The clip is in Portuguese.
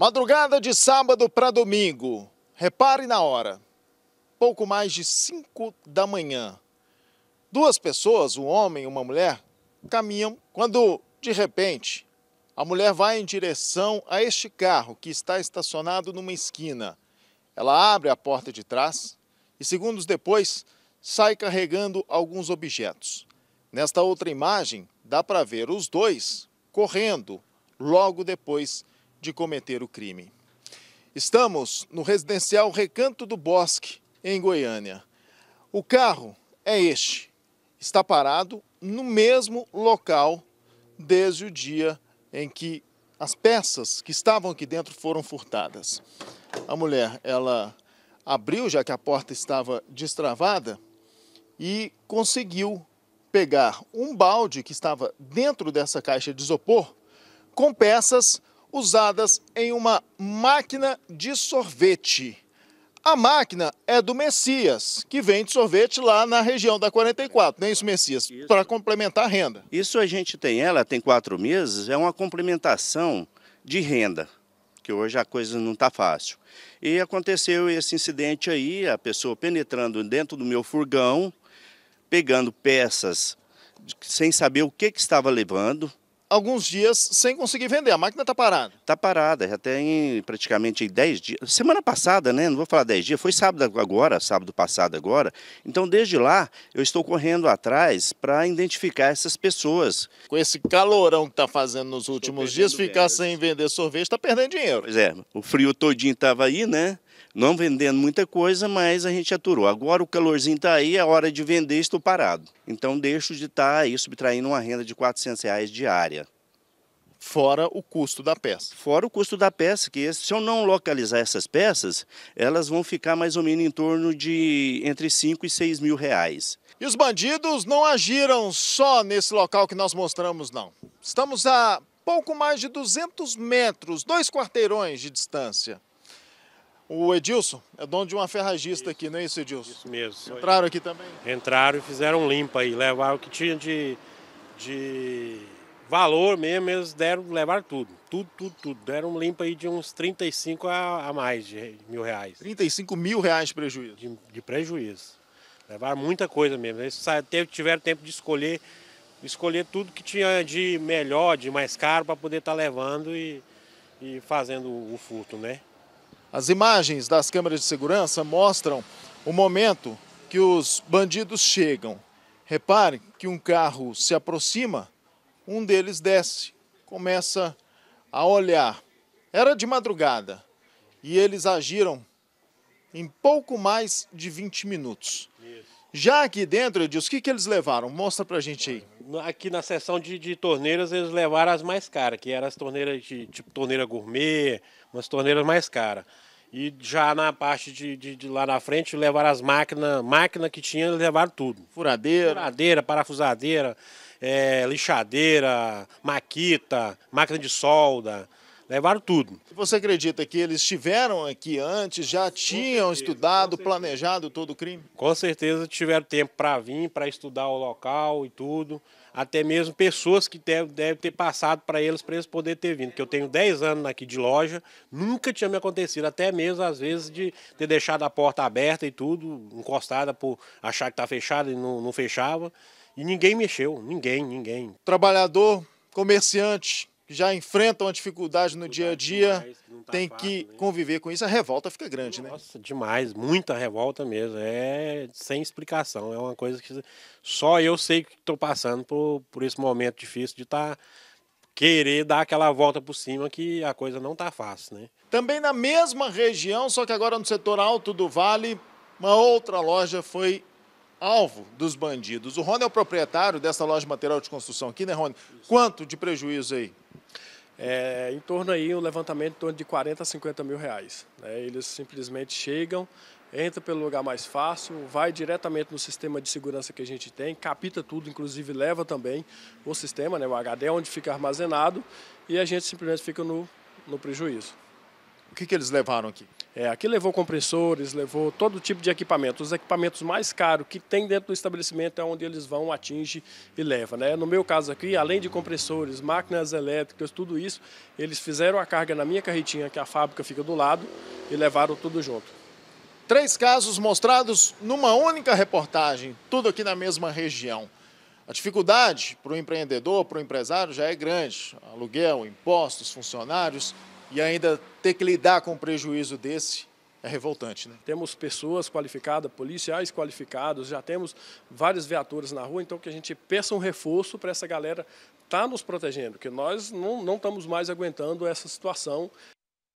Madrugada de sábado para domingo. Repare na hora. Pouco mais de 5 da manhã. Duas pessoas, um homem e uma mulher, caminham quando, de repente, a mulher vai em direção a este carro que está estacionado numa esquina. Ela abre a porta de trás e, segundos depois, sai carregando alguns objetos. Nesta outra imagem, dá para ver os dois correndo logo depois de cometer o crime. Estamos no residencial Recanto do Bosque, em Goiânia. O carro é este. Está parado no mesmo local desde o dia em que as peças que estavam aqui dentro foram furtadas. A mulher, ela abriu, já que a porta estava destravada, e conseguiu pegar um balde que estava dentro dessa caixa de isopor com peças usadas em uma máquina de sorvete. A máquina é do Messias, que vende sorvete lá na região da 44, nem é isso, Messias? Para complementar a renda. Isso a gente tem, ela tem quatro meses, é uma complementação de renda, que hoje a coisa não está fácil. E aconteceu esse incidente aí, a pessoa penetrando dentro do meu furgão, pegando peças sem saber o que, que estava levando, alguns dias sem conseguir vender. A máquina está parada. Está parada, já tem praticamente 10 dias. Semana passada, né? Não vou falar 10 dias, foi sábado agora, sábado passado agora. Então, desde lá, eu estou correndo atrás para identificar essas pessoas. Com esse calorão que está fazendo nos últimos dias, ficar sem vender sorvete está perdendo dinheiro. Pois é, o frio todinho estava aí, né? Não vendendo muita coisa, mas a gente aturou. Agora o calorzinho está aí, é hora de vender, estou parado. Então deixo de estar tá aí subtraindo uma renda de 400 reais diária. Fora o custo da peça. Fora o custo da peça, que se eu não localizar essas peças, elas vão ficar mais ou menos em torno de entre 5 e 6 mil reais. E os bandidos não agiram só nesse local que nós mostramos, não. Estamos a pouco mais de 200 metros, dois quarteirões de distância. O Edilson é dono de uma ferragista isso, aqui, não é isso, Edilson? Isso mesmo. Entraram aqui também? Entraram e fizeram limpa aí, levaram o que tinha de, de valor mesmo, eles deram, levaram tudo. Tudo, tudo, tudo. Deram limpa aí de uns 35 a, a mais de mil reais. 35 mil reais de prejuízo? De, de prejuízo. Levaram muita coisa mesmo. Eles tiveram tempo de escolher, escolher tudo que tinha de melhor, de mais caro, para poder estar tá levando e, e fazendo o furto, né? As imagens das câmeras de segurança mostram o momento que os bandidos chegam. Repare que um carro se aproxima, um deles desce, começa a olhar. Era de madrugada e eles agiram em pouco mais de 20 minutos. Já aqui dentro, Edilson, o que, que eles levaram? Mostra pra gente aí. Aqui na seção de, de torneiras, eles levaram as mais caras, que eram as torneiras de tipo torneira gourmet, umas torneiras mais caras. E já na parte de, de, de, lá na frente levaram as máquinas, máquina que tinha, levaram tudo. Furadeira. Furadeira, parafusadeira, é, lixadeira, maquita, máquina de solda levaram tudo. Você acredita que eles estiveram aqui antes, já tinham certeza, estudado, planejado todo o crime? Com certeza tiveram tempo para vir, para estudar o local e tudo. Até mesmo pessoas que devem deve ter passado para eles, para eles poderem ter vindo. Que eu tenho 10 anos aqui de loja, nunca tinha me acontecido, até mesmo às vezes de ter deixado a porta aberta e tudo, encostada por achar que está fechada e não, não fechava. E ninguém mexeu, ninguém, ninguém. Trabalhador, comerciante, que já enfrentam a dificuldade no dia a dia, tá tem que conviver com isso, a revolta fica grande, né? Nossa, demais, muita revolta mesmo, é sem explicação, é uma coisa que só eu sei que estou passando por, por esse momento difícil de estar tá querer dar aquela volta por cima que a coisa não tá fácil, né? Também na mesma região, só que agora no setor alto do Vale, uma outra loja foi alvo dos bandidos. O Rony é o proprietário dessa loja de material de construção aqui, né, Rony? Isso. Quanto de prejuízo aí? é, em torno aí, um levantamento em torno de 40 a 50 mil reais. Né? Eles simplesmente chegam, entram pelo lugar mais fácil, vai diretamente no sistema de segurança que a gente tem, capta tudo, inclusive leva também o sistema, né, o HD, é onde fica armazenado, e a gente simplesmente fica no, no prejuízo. O que, que eles levaram aqui? É, aqui levou compressores, levou todo tipo de equipamento. Os equipamentos mais caros que tem dentro do estabelecimento é onde eles vão, atinge e leva. Né? No meu caso aqui, além de compressores, máquinas elétricas, tudo isso, eles fizeram a carga na minha carretinha, que é a fábrica fica do lado, e levaram tudo junto. Três casos mostrados numa única reportagem, tudo aqui na mesma região. A dificuldade para o empreendedor, para o empresário já é grande. Aluguel, impostos, funcionários, e ainda ter que lidar com um prejuízo desse é revoltante, né? Temos pessoas qualificadas, policiais qualificados, já temos várias viaturas na rua, então que a gente peça um reforço para essa galera estar tá nos protegendo, que nós não, não estamos mais aguentando essa situação.